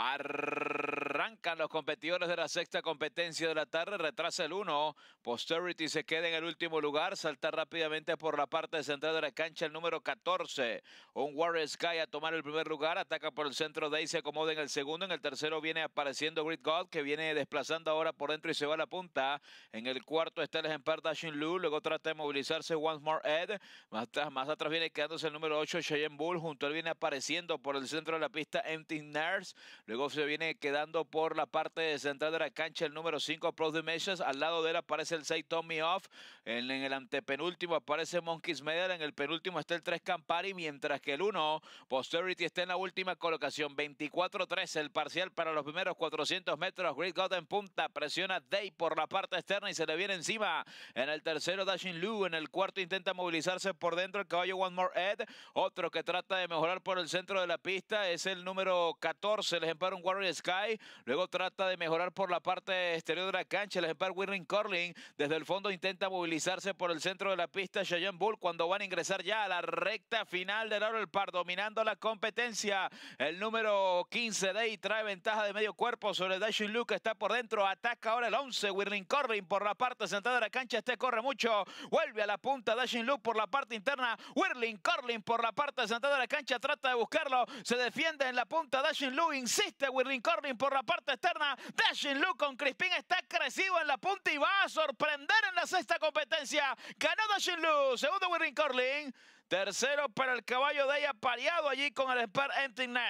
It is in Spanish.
Arr- Arrancan los competidores de la sexta competencia de la tarde, retrasa el 1, Posterity se queda en el último lugar, salta rápidamente por la parte central de la cancha el número 14, un Warrior Sky a tomar el primer lugar, ataca por el centro, de ahí. se acomoda en el segundo, en el tercero viene apareciendo Great God que viene desplazando ahora por dentro y se va a la punta, en el cuarto está el ejemplar Dashing Lu, luego trata de movilizarse Once More Ed, más atrás, viene quedándose el número 8 Cheyenne Bull, junto él viene apareciendo por el centro de la pista Empty Nurse, luego se viene quedando por la parte central de la cancha, el número 5, Pro Dimensions. Al lado de él aparece el 6, Tommy Off. En, el antepenúltimo aparece Monkeys Medal. En el penúltimo está el 3, Campari. Mientras que el 1, Posterity, está en la última colocación. 24-3 el parcial para los primeros 400 metros. Great God en punta. Presiona Day por la parte externa y se le viene encima. En el tercero, Dashing Lu. En el cuarto, intenta movilizarse por dentro el caballo One More Ed. Otro que trata de mejorar por el centro de la pista es el número 14, el ejemplar Un Warrior Sky. Luego trata de mejorar por la parte exterior de la cancha. El ejemplar Wirling Corlin. desde el fondo intenta movilizarse por el centro de la pista. Cheyenne Bull cuando van a ingresar ya a la recta final del oro el par dominando la competencia. El número 15 de trae ventaja de medio cuerpo sobre Dashing Luke. Está por dentro. Ataca ahora el 11. Wirling Corlin por la parte sentada de la cancha. Este corre mucho. Vuelve a la punta Dashing Luke por la parte interna. Whirling Corlin por la parte sentada de la cancha. Trata de buscarlo. Se defiende en la punta Dashing Luke. Insiste Wirling Corlin por la parte externa. de Luke con Crispin está crecido en la punta y va a sorprender en la sexta competencia. Ganó Dashing Segundo, Willing Corlin, Tercero para el caballo de ella, pareado allí con el Expert Empty